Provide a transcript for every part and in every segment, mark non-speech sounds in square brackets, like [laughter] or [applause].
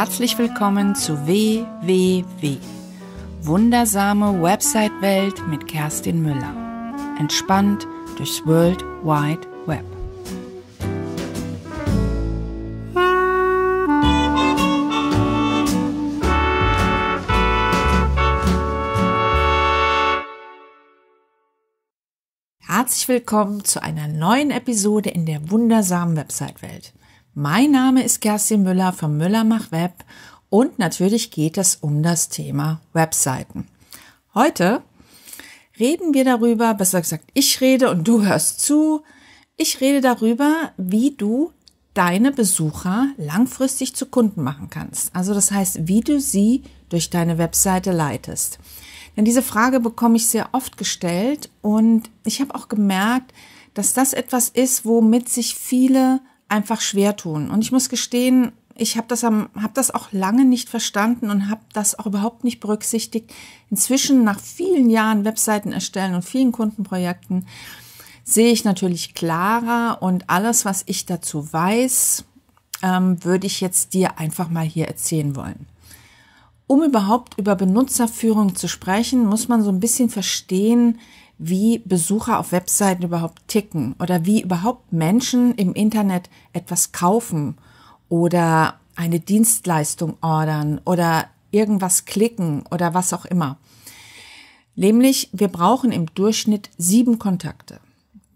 herzlich willkommen zu WWW. Wundersame Website-Welt mit Kerstin Müller. Entspannt durchs World Wide Web. Herzlich willkommen zu einer neuen Episode in der wundersamen Website-Welt. Mein Name ist Kerstin Müller vom Müller Mach Web und natürlich geht es um das Thema Webseiten. Heute reden wir darüber, besser gesagt, ich rede und du hörst zu. Ich rede darüber, wie du deine Besucher langfristig zu Kunden machen kannst. Also das heißt, wie du sie durch deine Webseite leitest. Denn diese Frage bekomme ich sehr oft gestellt und ich habe auch gemerkt, dass das etwas ist, womit sich viele einfach schwer tun. Und ich muss gestehen, ich habe das, am, hab das auch lange nicht verstanden und habe das auch überhaupt nicht berücksichtigt. Inzwischen, nach vielen Jahren Webseiten erstellen und vielen Kundenprojekten, sehe ich natürlich klarer und alles, was ich dazu weiß, ähm, würde ich jetzt dir einfach mal hier erzählen wollen. Um überhaupt über Benutzerführung zu sprechen, muss man so ein bisschen verstehen, wie Besucher auf Webseiten überhaupt ticken oder wie überhaupt Menschen im Internet etwas kaufen oder eine Dienstleistung ordern oder irgendwas klicken oder was auch immer. Nämlich, wir brauchen im Durchschnitt sieben Kontakte.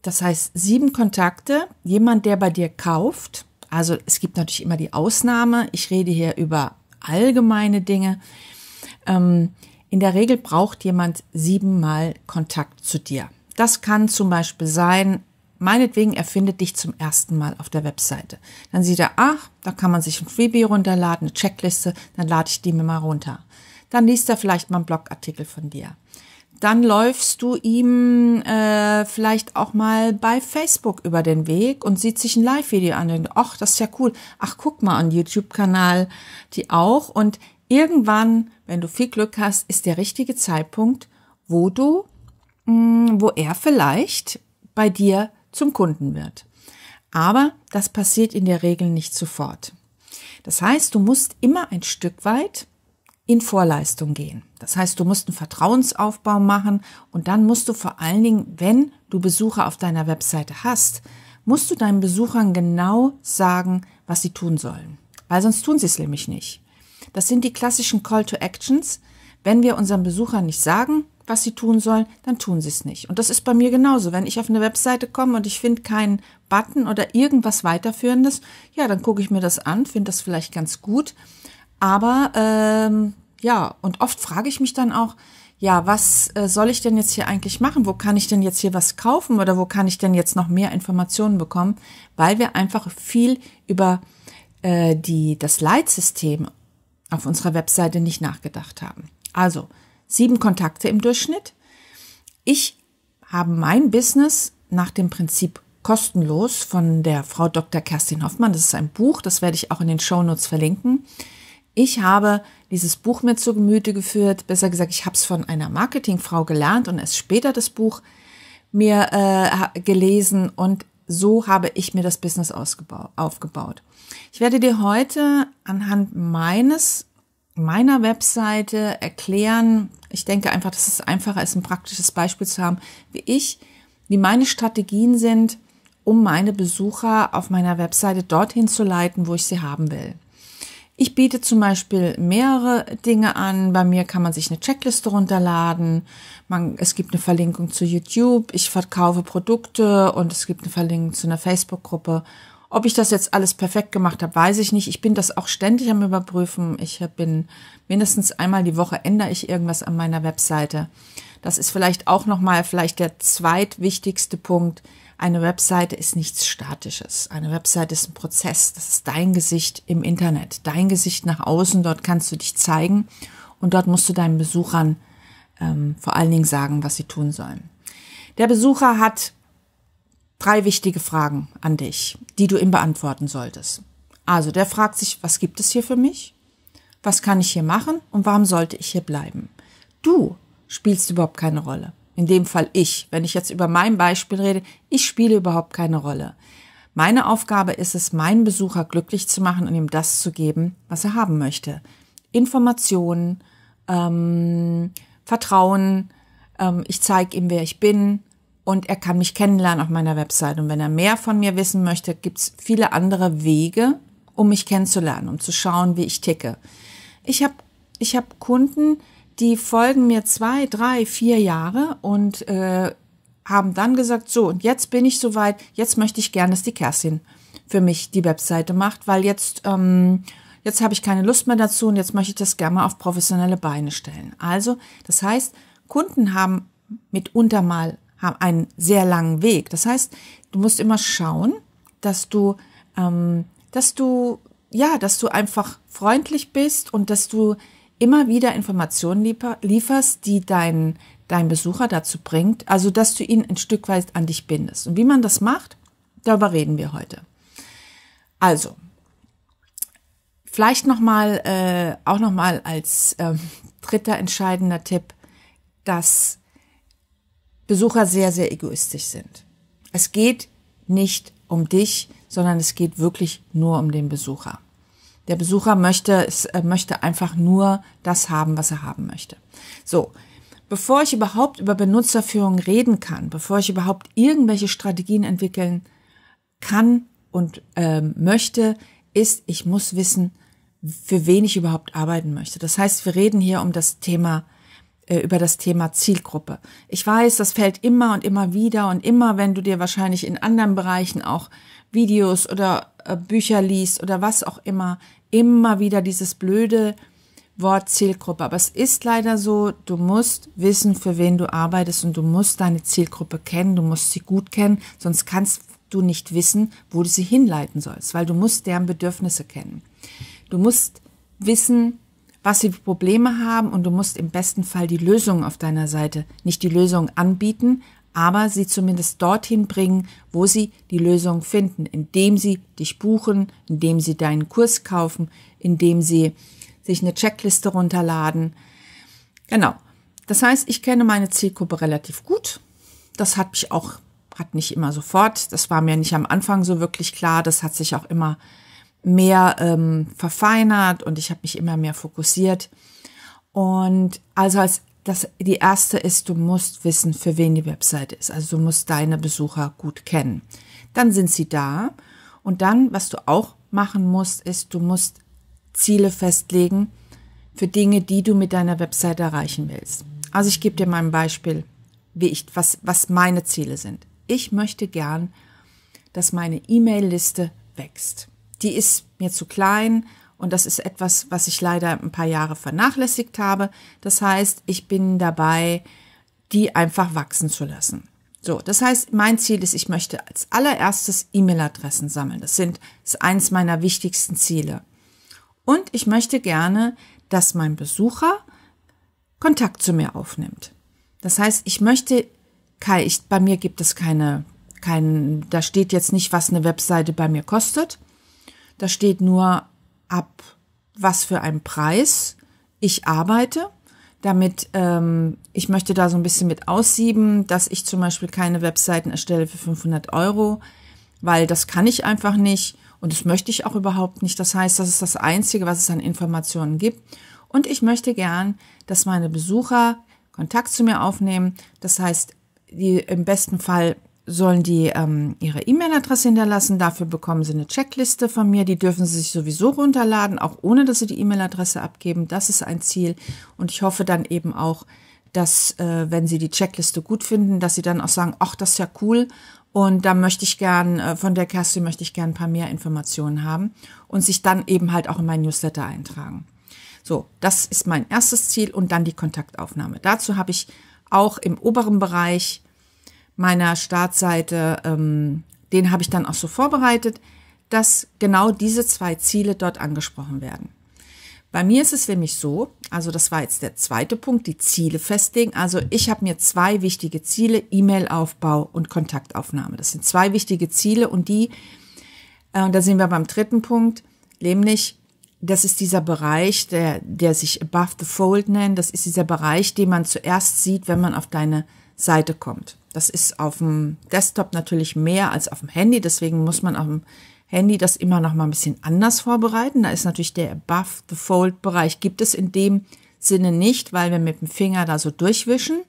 Das heißt, sieben Kontakte, jemand, der bei dir kauft. Also es gibt natürlich immer die Ausnahme. Ich rede hier über allgemeine Dinge. Ähm, in der Regel braucht jemand siebenmal Kontakt zu dir. Das kann zum Beispiel sein, meinetwegen, er findet dich zum ersten Mal auf der Webseite. Dann sieht er, ach, da kann man sich ein Freebie runterladen, eine Checkliste, dann lade ich die mir mal runter. Dann liest er vielleicht mal einen Blogartikel von dir. Dann läufst du ihm äh, vielleicht auch mal bei Facebook über den Weg und sieht sich ein Live-Video an und denkt, ach, das ist ja cool. Ach, guck mal, an YouTube-Kanal die auch. Und irgendwann, wenn du viel Glück hast, ist der richtige Zeitpunkt, wo du, mm, wo er vielleicht bei dir zum Kunden wird. Aber das passiert in der Regel nicht sofort. Das heißt, du musst immer ein Stück weit in Vorleistung gehen. Das heißt, du musst einen Vertrauensaufbau machen und dann musst du vor allen Dingen, wenn du Besucher auf deiner Webseite hast, musst du deinen Besuchern genau sagen, was sie tun sollen. Weil sonst tun sie es nämlich nicht. Das sind die klassischen Call to Actions. Wenn wir unseren Besuchern nicht sagen, was sie tun sollen, dann tun sie es nicht. Und das ist bei mir genauso. Wenn ich auf eine Webseite komme und ich finde keinen Button oder irgendwas weiterführendes, ja, dann gucke ich mir das an, finde das vielleicht ganz gut. Aber ähm, ja, und oft frage ich mich dann auch, ja, was äh, soll ich denn jetzt hier eigentlich machen? Wo kann ich denn jetzt hier was kaufen oder wo kann ich denn jetzt noch mehr Informationen bekommen? Weil wir einfach viel über äh, die, das Leitsystem auf unserer Webseite nicht nachgedacht haben. Also sieben Kontakte im Durchschnitt. Ich habe mein Business nach dem Prinzip kostenlos von der Frau Dr. Kerstin Hoffmann. Das ist ein Buch, das werde ich auch in den Shownotes verlinken. Ich habe dieses Buch mir zu Gemüte geführt, besser gesagt, ich habe es von einer Marketingfrau gelernt und erst später das Buch mir äh, gelesen und so habe ich mir das Business aufgebaut. Ich werde dir heute anhand meines meiner Webseite erklären, ich denke einfach, dass es einfacher ist, ein praktisches Beispiel zu haben, wie ich, wie meine Strategien sind, um meine Besucher auf meiner Webseite dorthin zu leiten, wo ich sie haben will. Ich biete zum Beispiel mehrere Dinge an. Bei mir kann man sich eine Checkliste runterladen. Man, es gibt eine Verlinkung zu YouTube. Ich verkaufe Produkte und es gibt eine Verlinkung zu einer Facebook-Gruppe. Ob ich das jetzt alles perfekt gemacht habe, weiß ich nicht. Ich bin das auch ständig am Überprüfen. Ich bin mindestens einmal die Woche ändere ich irgendwas an meiner Webseite. Das ist vielleicht auch nochmal vielleicht der zweitwichtigste Punkt eine Webseite ist nichts Statisches. Eine Webseite ist ein Prozess. Das ist dein Gesicht im Internet, dein Gesicht nach außen. Dort kannst du dich zeigen und dort musst du deinen Besuchern ähm, vor allen Dingen sagen, was sie tun sollen. Der Besucher hat drei wichtige Fragen an dich, die du ihm beantworten solltest. Also der fragt sich, was gibt es hier für mich? Was kann ich hier machen und warum sollte ich hier bleiben? Du spielst überhaupt keine Rolle in dem Fall ich, wenn ich jetzt über mein Beispiel rede, ich spiele überhaupt keine Rolle. Meine Aufgabe ist es, meinen Besucher glücklich zu machen und ihm das zu geben, was er haben möchte. Informationen, ähm, Vertrauen, ähm, ich zeige ihm, wer ich bin und er kann mich kennenlernen auf meiner Website. Und wenn er mehr von mir wissen möchte, gibt's viele andere Wege, um mich kennenzulernen, um zu schauen, wie ich ticke. Ich habe ich hab Kunden, die folgen mir zwei, drei, vier Jahre und äh, haben dann gesagt, so, und jetzt bin ich soweit, jetzt möchte ich gerne, dass die Kerstin für mich die Webseite macht, weil jetzt, ähm, jetzt habe ich keine Lust mehr dazu und jetzt möchte ich das gerne mal auf professionelle Beine stellen. Also, das heißt, Kunden haben mitunter mal haben einen sehr langen Weg. Das heißt, du musst immer schauen, dass du, ähm, dass du, ja, dass du einfach freundlich bist und dass du immer wieder Informationen lieferst, die dein, dein Besucher dazu bringt, also dass du ihn ein Stück weit an dich bindest. Und wie man das macht, darüber reden wir heute. Also, vielleicht nochmal, äh, auch nochmal als äh, dritter entscheidender Tipp, dass Besucher sehr, sehr egoistisch sind. Es geht nicht um dich, sondern es geht wirklich nur um den Besucher. Der Besucher möchte, es, äh, möchte einfach nur das haben, was er haben möchte. So. Bevor ich überhaupt über Benutzerführung reden kann, bevor ich überhaupt irgendwelche Strategien entwickeln kann und äh, möchte, ist, ich muss wissen, für wen ich überhaupt arbeiten möchte. Das heißt, wir reden hier um das Thema äh, über das Thema Zielgruppe. Ich weiß, das fällt immer und immer wieder und immer, wenn du dir wahrscheinlich in anderen Bereichen auch Videos oder äh, Bücher liest oder was auch immer, immer wieder dieses blöde Wort Zielgruppe. Aber es ist leider so, du musst wissen, für wen du arbeitest und du musst deine Zielgruppe kennen, du musst sie gut kennen, sonst kannst du nicht wissen, wo du sie hinleiten sollst, weil du musst deren Bedürfnisse kennen. Du musst wissen, was sie Probleme haben und du musst im besten Fall die Lösung auf deiner Seite, nicht die Lösung anbieten, aber sie zumindest dorthin bringen, wo sie die Lösung finden, indem sie dich buchen, indem sie deinen Kurs kaufen, indem sie sich eine Checkliste runterladen. Genau. Das heißt, ich kenne meine Zielgruppe relativ gut. Das hat mich auch, hat nicht immer sofort, das war mir nicht am Anfang so wirklich klar, das hat sich auch immer mehr ähm, verfeinert und ich habe mich immer mehr fokussiert. Und also als das, die erste ist, du musst wissen, für wen die Webseite ist. Also du musst deine Besucher gut kennen. Dann sind sie da. Und dann, was du auch machen musst, ist, du musst Ziele festlegen für Dinge, die du mit deiner Webseite erreichen willst. Also ich gebe dir mal ein Beispiel, wie ich, was, was meine Ziele sind. Ich möchte gern, dass meine E-Mail-Liste wächst. Die ist mir zu klein und das ist etwas, was ich leider ein paar Jahre vernachlässigt habe. Das heißt, ich bin dabei, die einfach wachsen zu lassen. So, das heißt, mein Ziel ist, ich möchte als allererstes E-Mail-Adressen sammeln. Das sind das ist eins meiner wichtigsten Ziele. Und ich möchte gerne, dass mein Besucher Kontakt zu mir aufnimmt. Das heißt, ich möchte, Kai, ich, bei mir gibt es keine, kein, da steht jetzt nicht, was eine Webseite bei mir kostet. Da steht nur, ab was für einem Preis ich arbeite, damit ähm, ich möchte da so ein bisschen mit aussieben, dass ich zum Beispiel keine Webseiten erstelle für 500 Euro, weil das kann ich einfach nicht und das möchte ich auch überhaupt nicht. Das heißt, das ist das Einzige, was es an Informationen gibt. Und ich möchte gern, dass meine Besucher Kontakt zu mir aufnehmen. Das heißt, die im besten Fall sollen die ähm, ihre E-Mail-Adresse hinterlassen. Dafür bekommen sie eine Checkliste von mir. Die dürfen sie sich sowieso runterladen, auch ohne dass sie die E-Mail-Adresse abgeben. Das ist ein Ziel. Und ich hoffe dann eben auch, dass äh, wenn sie die Checkliste gut finden, dass sie dann auch sagen, ach, das ist ja cool. Und da möchte ich gern, äh, von der Kerstin möchte ich gern ein paar mehr Informationen haben und sich dann eben halt auch in mein Newsletter eintragen. So, das ist mein erstes Ziel und dann die Kontaktaufnahme. Dazu habe ich auch im oberen Bereich meiner Startseite, ähm, den habe ich dann auch so vorbereitet, dass genau diese zwei Ziele dort angesprochen werden. Bei mir ist es nämlich so, also das war jetzt der zweite Punkt, die Ziele festlegen. Also ich habe mir zwei wichtige Ziele, E-Mail-Aufbau und Kontaktaufnahme. Das sind zwei wichtige Ziele und die, äh, da sind wir beim dritten Punkt, nämlich das ist dieser Bereich, der, der sich Above the Fold nennt. Das ist dieser Bereich, den man zuerst sieht, wenn man auf deine Seite kommt. Das ist auf dem Desktop natürlich mehr als auf dem Handy, deswegen muss man auf dem Handy das immer noch mal ein bisschen anders vorbereiten. Da ist natürlich der Above the Fold Bereich gibt es in dem Sinne nicht, weil wir mit dem Finger da so durchwischen.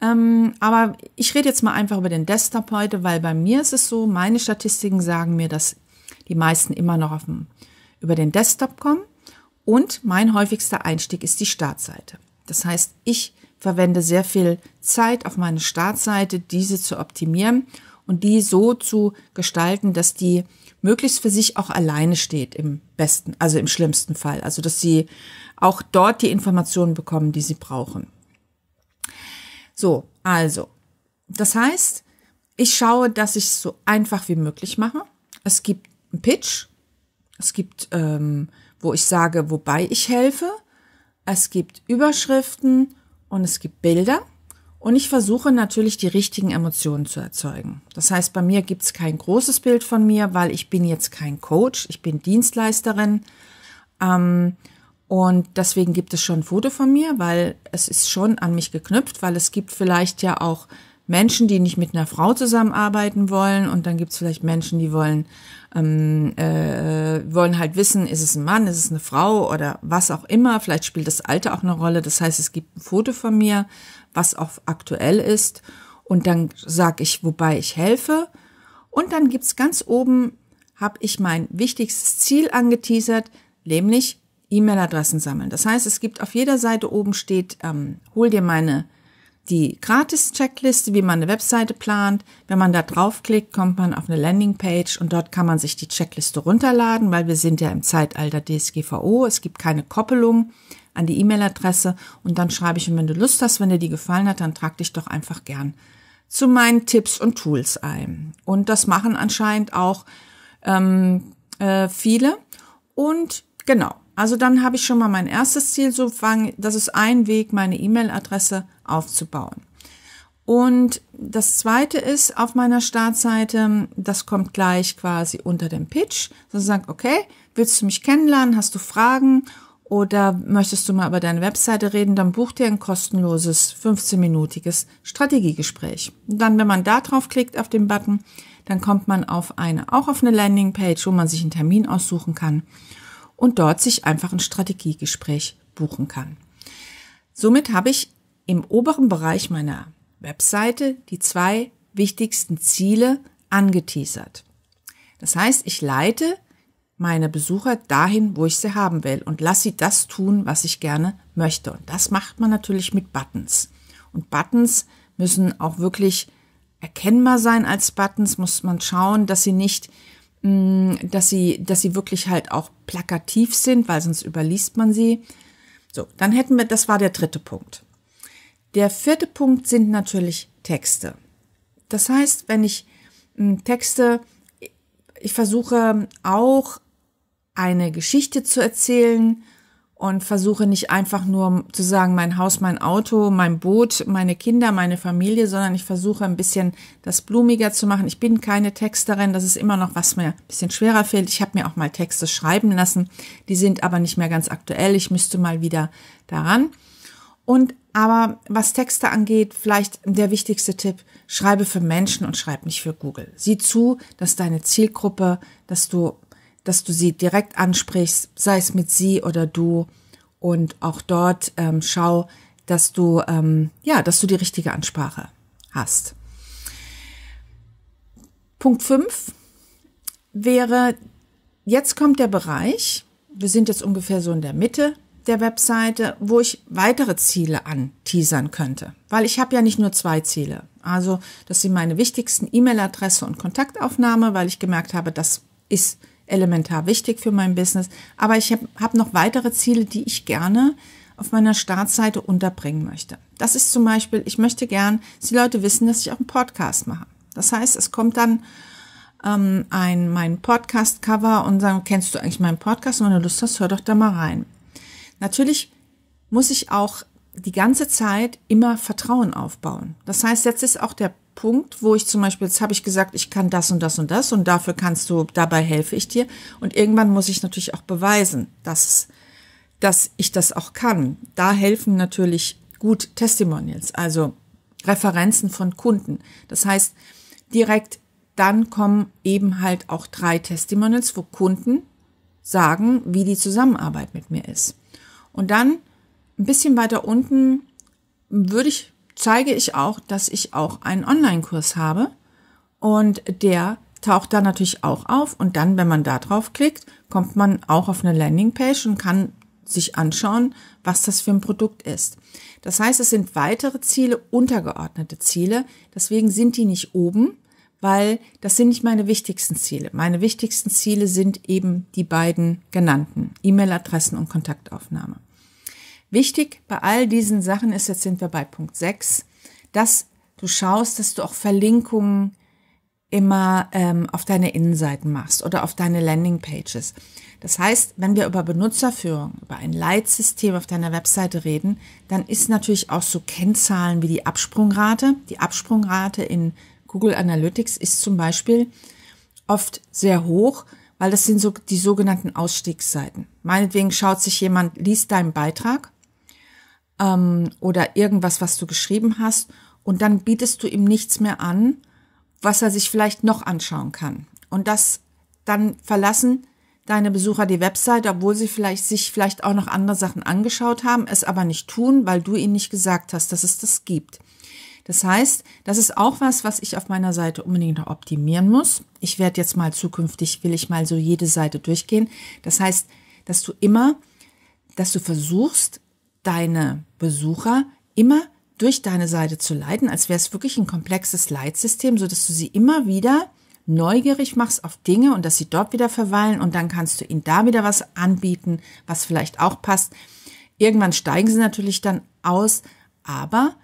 Ähm, aber ich rede jetzt mal einfach über den Desktop heute, weil bei mir ist es so, meine Statistiken sagen mir, dass die meisten immer noch auf dem, über den Desktop kommen. Und mein häufigster Einstieg ist die Startseite. Das heißt, ich verwende sehr viel Zeit auf meine Startseite, diese zu optimieren und die so zu gestalten, dass die möglichst für sich auch alleine steht im besten, also im schlimmsten Fall. Also, dass sie auch dort die Informationen bekommen, die sie brauchen. So, also. Das heißt, ich schaue, dass ich es so einfach wie möglich mache. Es gibt einen Pitch. Es gibt, ähm, wo ich sage, wobei ich helfe. Es gibt Überschriften und es gibt Bilder und ich versuche natürlich die richtigen Emotionen zu erzeugen. Das heißt, bei mir gibt es kein großes Bild von mir, weil ich bin jetzt kein Coach, ich bin Dienstleisterin. Ähm, und deswegen gibt es schon ein Foto von mir, weil es ist schon an mich geknüpft, weil es gibt vielleicht ja auch Menschen, die nicht mit einer Frau zusammenarbeiten wollen und dann gibt es vielleicht Menschen, die wollen ähm, äh, äh, wollen halt wissen, ist es ein Mann, ist es eine Frau oder was auch immer. Vielleicht spielt das Alter auch eine Rolle. Das heißt, es gibt ein Foto von mir, was auch aktuell ist. Und dann sage ich, wobei ich helfe. Und dann gibt's ganz oben, habe ich mein wichtigstes Ziel angeteasert, nämlich E-Mail-Adressen sammeln. Das heißt, es gibt auf jeder Seite oben steht, ähm, hol dir meine die Gratis-Checkliste, wie man eine Webseite plant. Wenn man da draufklickt, kommt man auf eine Landingpage und dort kann man sich die Checkliste runterladen, weil wir sind ja im Zeitalter DSGVO. Es gibt keine Koppelung an die E-Mail-Adresse und dann schreibe ich, und wenn du Lust hast, wenn dir die gefallen hat, dann trag dich doch einfach gern zu meinen Tipps und Tools ein. Und das machen anscheinend auch ähm, äh, viele. Und genau, also dann habe ich schon mal mein erstes Ziel so fangen. Das ist ein Weg, meine E-Mail-Adresse aufzubauen. Und das zweite ist auf meiner Startseite, das kommt gleich quasi unter dem Pitch. So Sozusagen, okay, willst du mich kennenlernen? Hast du Fragen? Oder möchtest du mal über deine Webseite reden? Dann buch dir ein kostenloses 15-minütiges Strategiegespräch. Und dann, wenn man da drauf klickt auf den Button, dann kommt man auf eine, auch auf eine Landingpage, wo man sich einen Termin aussuchen kann und dort sich einfach ein Strategiegespräch buchen kann. Somit habe ich im oberen Bereich meiner Webseite die zwei wichtigsten Ziele angeteasert. Das heißt, ich leite meine Besucher dahin, wo ich sie haben will und lasse sie das tun, was ich gerne möchte. Und das macht man natürlich mit Buttons. Und Buttons müssen auch wirklich erkennbar sein als Buttons, muss man schauen, dass sie nicht Mm, dass sie, dass sie wirklich halt auch plakativ sind, weil sonst überliest man sie. So, dann hätten wir, das war der dritte Punkt. Der vierte Punkt sind natürlich Texte. Das heißt, wenn ich mm, Texte, ich versuche auch eine Geschichte zu erzählen, und versuche nicht einfach nur zu sagen, mein Haus, mein Auto, mein Boot, meine Kinder, meine Familie, sondern ich versuche ein bisschen das blumiger zu machen. Ich bin keine Texterin, das ist immer noch was mir ein bisschen schwerer fällt. Ich habe mir auch mal Texte schreiben lassen, die sind aber nicht mehr ganz aktuell. Ich müsste mal wieder daran. Und aber was Texte angeht, vielleicht der wichtigste Tipp, schreibe für Menschen und schreib nicht für Google. Sieh zu, dass deine Zielgruppe, dass du dass du sie direkt ansprichst, sei es mit sie oder du. Und auch dort ähm, schau, dass du, ähm, ja, dass du die richtige Ansprache hast. Punkt fünf wäre, jetzt kommt der Bereich, wir sind jetzt ungefähr so in der Mitte der Webseite, wo ich weitere Ziele anteasern könnte. Weil ich habe ja nicht nur zwei Ziele. Also, das sind meine wichtigsten E-Mail-Adresse und Kontaktaufnahme, weil ich gemerkt habe, das ist elementar wichtig für mein Business. Aber ich habe hab noch weitere Ziele, die ich gerne auf meiner Startseite unterbringen möchte. Das ist zum Beispiel, ich möchte gern, dass die Leute wissen, dass ich auch einen Podcast mache. Das heißt, es kommt dann ähm, ein, mein Podcast-Cover und sagen, kennst du eigentlich meinen Podcast? Und wenn du Lust hast, hör doch da mal rein. Natürlich muss ich auch die ganze Zeit immer Vertrauen aufbauen. Das heißt, jetzt ist auch der Punkt, wo ich zum Beispiel, jetzt habe ich gesagt, ich kann das und das und das und dafür kannst du, dabei helfe ich dir. Und irgendwann muss ich natürlich auch beweisen, dass, dass ich das auch kann. Da helfen natürlich gut Testimonials, also Referenzen von Kunden. Das heißt, direkt dann kommen eben halt auch drei Testimonials, wo Kunden sagen, wie die Zusammenarbeit mit mir ist. Und dann ein bisschen weiter unten würde ich zeige ich auch, dass ich auch einen Online-Kurs habe und der taucht da natürlich auch auf und dann, wenn man da drauf klickt, kommt man auch auf eine Landingpage und kann sich anschauen, was das für ein Produkt ist. Das heißt, es sind weitere Ziele, untergeordnete Ziele. Deswegen sind die nicht oben, weil das sind nicht meine wichtigsten Ziele. Meine wichtigsten Ziele sind eben die beiden genannten E-Mail-Adressen und Kontaktaufnahme. Wichtig bei all diesen Sachen ist, jetzt sind wir bei Punkt 6, dass du schaust, dass du auch Verlinkungen immer ähm, auf deine Innenseiten machst oder auf deine Landingpages. Das heißt, wenn wir über Benutzerführung, über ein Leitsystem auf deiner Webseite reden, dann ist natürlich auch so Kennzahlen wie die Absprungrate. Die Absprungrate in Google Analytics ist zum Beispiel oft sehr hoch, weil das sind so die sogenannten Ausstiegsseiten. Meinetwegen schaut sich jemand, liest deinen Beitrag ähm, oder irgendwas, was du geschrieben hast. Und dann bietest du ihm nichts mehr an, was er sich vielleicht noch anschauen kann. Und das dann verlassen deine Besucher die Website, obwohl sie vielleicht sich vielleicht auch noch andere Sachen angeschaut haben, es aber nicht tun, weil du ihnen nicht gesagt hast, dass es das gibt. Das heißt, das ist auch was, was ich auf meiner Seite unbedingt noch optimieren muss. Ich werde jetzt mal zukünftig, will ich mal so jede Seite durchgehen. Das heißt, dass du immer, dass du versuchst, deine Besucher immer durch deine Seite zu leiten, als wäre es wirklich ein komplexes Leitsystem, so dass du sie immer wieder neugierig machst auf Dinge und dass sie dort wieder verweilen und dann kannst du ihnen da wieder was anbieten, was vielleicht auch passt. Irgendwann steigen sie natürlich dann aus, aber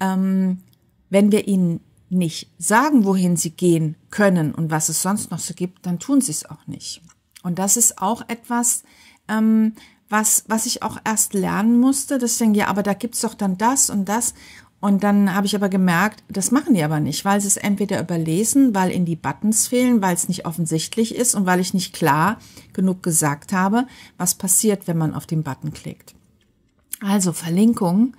ähm, wenn wir ihnen nicht sagen, wohin sie gehen können und was es sonst noch so gibt, dann tun sie es auch nicht. Und das ist auch etwas, ähm, was, was ich auch erst lernen musste. Deswegen, ja, aber da gibt's doch dann das und das. Und dann habe ich aber gemerkt, das machen die aber nicht, weil sie es entweder überlesen, weil ihnen die Buttons fehlen, weil es nicht offensichtlich ist und weil ich nicht klar genug gesagt habe, was passiert, wenn man auf den Button klickt. Also Verlinkungen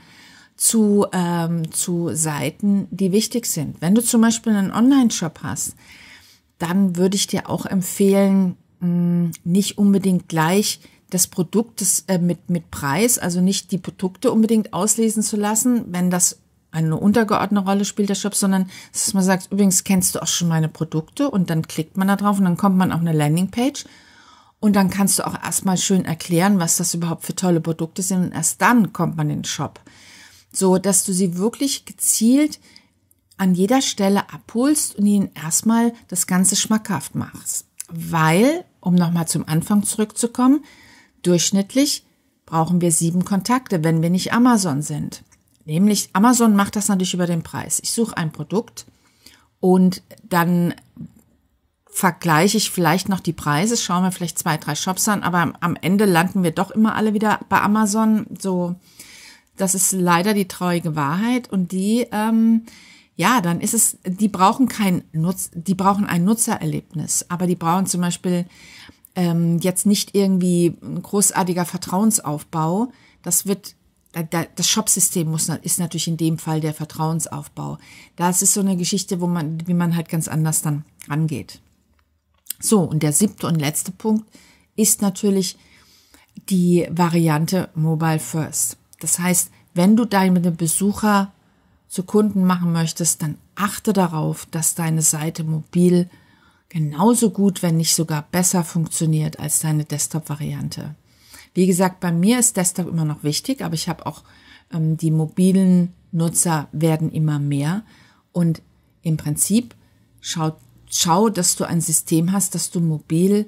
zu, ähm, zu Seiten, die wichtig sind. Wenn du zum Beispiel einen Online-Shop hast, dann würde ich dir auch empfehlen, mh, hm, nicht unbedingt gleich des Produktes äh, mit, mit Preis, also nicht die Produkte unbedingt auslesen zu lassen, wenn das eine untergeordnete Rolle spielt der Shop, sondern dass man sagt, übrigens kennst du auch schon meine Produkte und dann klickt man da drauf und dann kommt man auf eine Landingpage und dann kannst du auch erstmal schön erklären, was das überhaupt für tolle Produkte sind und erst dann kommt man in den Shop. So, dass du sie wirklich gezielt an jeder Stelle abholst und ihnen erstmal das Ganze schmackhaft machst. Weil, um nochmal zum Anfang zurückzukommen, Durchschnittlich brauchen wir sieben Kontakte, wenn wir nicht Amazon sind. Nämlich Amazon macht das natürlich über den Preis. Ich suche ein Produkt und dann vergleiche ich vielleicht noch die Preise, schaue mir vielleicht zwei, drei Shops an, aber am Ende landen wir doch immer alle wieder bei Amazon. So, das ist leider die traurige Wahrheit und die, ähm, ja, dann ist es, die brauchen kein Nutz, die brauchen ein Nutzererlebnis, aber die brauchen zum Beispiel ähm, jetzt nicht irgendwie ein großartiger Vertrauensaufbau. Das wird, das Shopsystem muss, ist natürlich in dem Fall der Vertrauensaufbau. Das ist so eine Geschichte, wo man, wie man halt ganz anders dann angeht. So, und der siebte und letzte Punkt ist natürlich die Variante Mobile First. Das heißt, wenn du deine Besucher zu Kunden machen möchtest, dann achte darauf, dass deine Seite mobil ist genauso gut, wenn nicht sogar besser funktioniert als deine Desktop-Variante. Wie gesagt, bei mir ist Desktop immer noch wichtig, aber ich habe auch ähm, die mobilen Nutzer werden immer mehr. Und im Prinzip schau, schau, dass du ein System hast, dass du mobil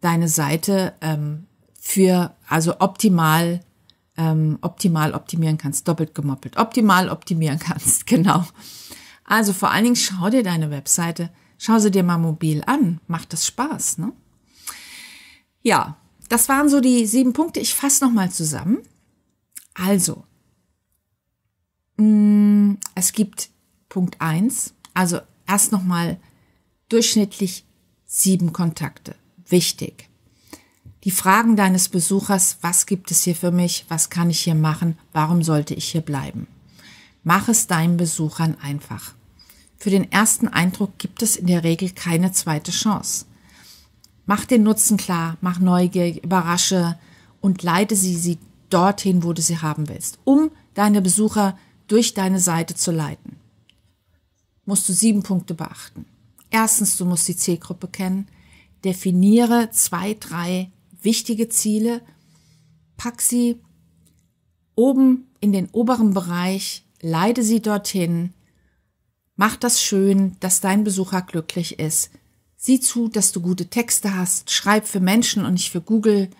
deine Seite ähm, für, also optimal, ähm, optimal optimieren kannst, doppelt gemoppelt, optimal optimieren [laughs] kannst, genau. Also vor allen Dingen schau dir deine Webseite Schau sie dir mal mobil an. Macht das Spaß, ne? Ja, das waren so die sieben Punkte. Ich fasse nochmal zusammen. Also, mh, mm, es gibt Punkt eins. also erst nochmal durchschnittlich sieben Kontakte. Wichtig. Die Fragen deines Besuchers, was gibt es hier für mich, was kann ich hier machen, warum sollte ich hier bleiben? Mach es deinen Besuchern einfach. Für den ersten Eindruck gibt es in der Regel keine zweite Chance. Mach den Nutzen klar, mach neugierig, überrasche und leite sie, sie dorthin, wo du sie haben willst, um deine Besucher durch deine Seite zu leiten. Musst du sieben Punkte beachten. Erstens, du musst die Zielgruppe kennen. Definiere zwei, drei wichtige Ziele. Pack sie oben in den oberen Bereich, leite sie dorthin Mach das schön, dass dein Besucher glücklich ist. Sieh zu, dass du gute Texte hast. Schreib für Menschen und nicht für Google.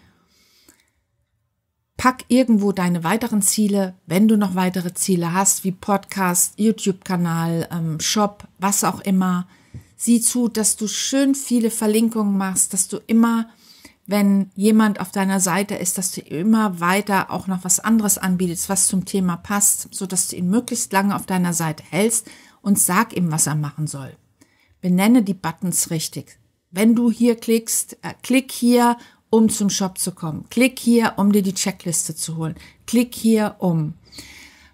Pack irgendwo deine weiteren Ziele, wenn du noch weitere Ziele hast, wie Podcast, YouTube-Kanal, ähm, Shop, was auch immer. Sieh zu, dass du schön viele Verlinkungen machst, dass du immer, wenn jemand auf deiner Seite ist, dass du immer weiter auch noch was anderes anbietest, was zum Thema passt, so dass du ihn möglichst lange auf deiner Seite hältst, und sag ihm, was er machen soll. Benenne die Buttons richtig. Wenn du hier klickst, äh, klick hier, um zum Shop zu kommen. Klick hier, um dir die Checkliste zu holen. Klick hier, um.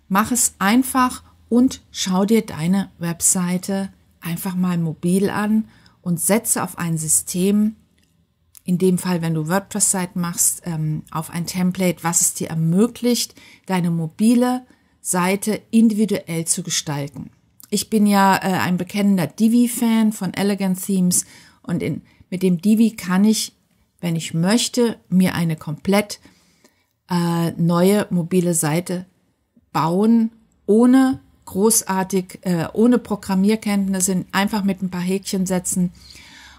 Mach es einfach und schau dir deine Webseite einfach mal mobil an und setze auf ein System, in dem Fall, wenn du WordPress-Seiten machst, ähm, auf ein Template, was es dir ermöglicht, deine mobile Seite individuell zu gestalten. Ich bin ja äh, ein bekennender Divi-Fan von Elegant Themes und in, mit dem Divi kann ich, wenn ich möchte, mir eine komplett äh, neue mobile Seite bauen, ohne großartig, äh, ohne Programmierkenntnisse, einfach mit ein paar Häkchen setzen.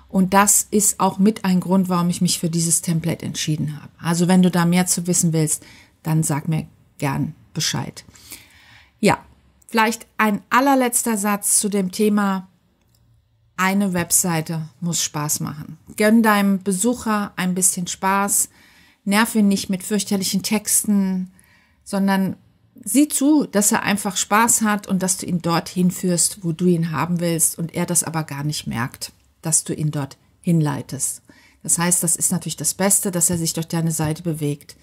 Und das ist auch mit ein Grund, warum ich mich für dieses Template entschieden habe. Also wenn du da mehr zu wissen willst, dann sag mir gern Bescheid. Ja, Vielleicht ein allerletzter Satz zu dem Thema, eine Webseite muss Spaß machen. Gönn deinem Besucher ein bisschen Spaß, nerv ihn nicht mit fürchterlichen Texten, sondern sieh zu, dass er einfach Spaß hat und dass du ihn dorthin führst, wo du ihn haben willst und er das aber gar nicht merkt, dass du ihn dort hinleitest. Das heißt, das ist natürlich das Beste, dass er sich durch deine Seite bewegt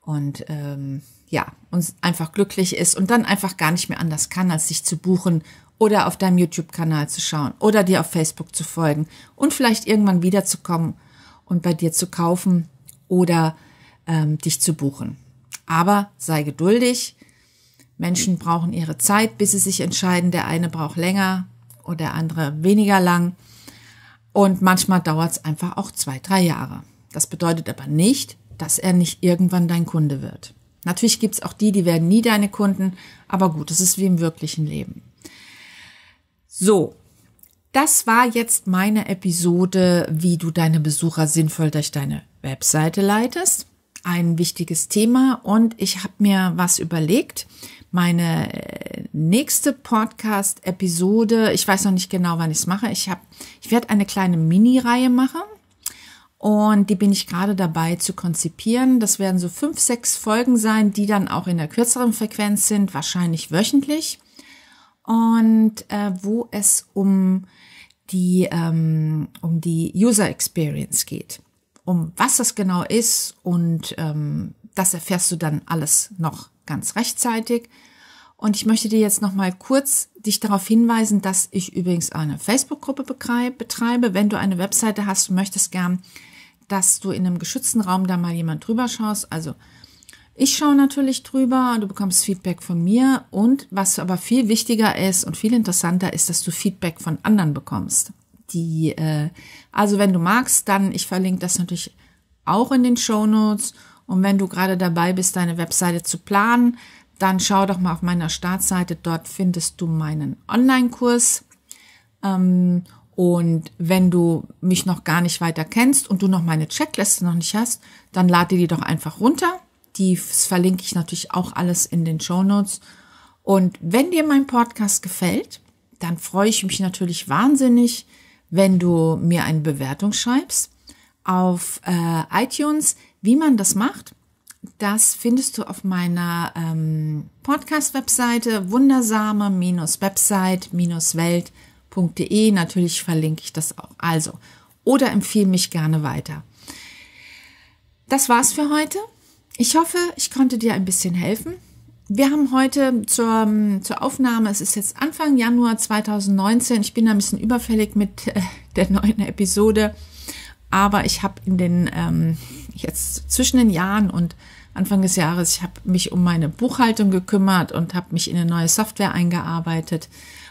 und ähm, ja, und einfach glücklich ist und dann einfach gar nicht mehr anders kann, als sich zu buchen oder auf deinem YouTube-Kanal zu schauen oder dir auf Facebook zu folgen und vielleicht irgendwann wiederzukommen und bei dir zu kaufen oder ähm, dich zu buchen. Aber sei geduldig. Menschen brauchen ihre Zeit, bis sie sich entscheiden. Der eine braucht länger oder der andere weniger lang. Und manchmal dauert es einfach auch zwei, drei Jahre. Das bedeutet aber nicht, dass er nicht irgendwann dein Kunde wird. Natürlich gibt es auch die, die werden nie deine Kunden, aber gut, es ist wie im wirklichen Leben. So, das war jetzt meine Episode, wie du deine Besucher sinnvoll durch deine Webseite leitest. Ein wichtiges Thema und ich habe mir was überlegt. Meine äh, nächste Podcast-Episode, ich weiß noch nicht genau, wann ich es mache. Ich habe, ich werde eine kleine Mini-Reihe machen und die bin ich gerade dabei zu konzipieren. Das werden so fünf, sechs Folgen sein, die dann auch in der kürzeren Frequenz sind, wahrscheinlich wöchentlich. Und äh, wo es um die, ähm, um die User Experience geht. Um was das genau ist und ähm, das erfährst du dann alles noch ganz rechtzeitig. Und ich möchte dir jetzt noch mal kurz dich darauf hinweisen, dass ich übrigens eine Facebook-Gruppe betreibe. Wenn du eine Webseite hast und möchtest gern dass du in einem geschützten Raum da mal jemand drüber schaust. Also ich schaue natürlich drüber, du bekommst Feedback von mir und was aber viel wichtiger ist und viel interessanter ist, dass du Feedback von anderen bekommst. Die, äh, also wenn du magst, dann ich verlinke das natürlich auch in den Show Notes. Und wenn du gerade dabei bist, deine Webseite zu planen, dann schau doch mal auf meiner Startseite. Dort findest du meinen Online-Kurs. Ähm, und wenn du mich noch gar nicht weiter kennst und du noch meine Checkliste noch nicht hast, dann lade die doch einfach runter. Die verlinke ich natürlich auch alles in den Show Notes. Und wenn dir mein Podcast gefällt, dann freue ich mich natürlich wahnsinnig, wenn du mir eine Bewertung schreibst auf äh, iTunes. Wie man das macht, das findest du auf meiner ähm, Podcast-Webseite wundersame-website-welt.com wwwmama Natürlich verlinke ich das auch. Also, oder empfehle mich gerne weiter. Das war's für heute. Ich hoffe, ich konnte dir ein bisschen helfen. Wir haben heute zur, zur Aufnahme, es ist jetzt Anfang Januar 2019, ich bin ein bisschen überfällig mit äh, der neuen Episode, aber ich habe in den, ähm, jetzt zwischen den Jahren und Anfang des Jahres, ich habe mich um meine Buchhaltung gekümmert und habe mich in eine neue Software eingearbeitet,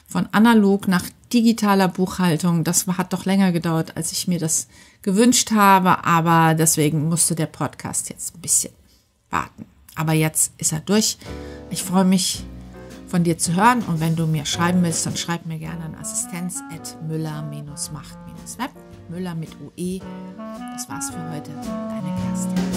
von analog nach digitaler Buchhaltung. Das hat doch länger gedauert, als ich mir das gewünscht habe, aber deswegen musste der Podcast jetzt ein bisschen warten. Aber jetzt ist er durch. Ich freue mich von dir zu hören und wenn du mir schreiben willst, dann schreib mir gerne an assistenz@müller-macht-web Müller mit UE. Das war's für heute. Deine Kerstin.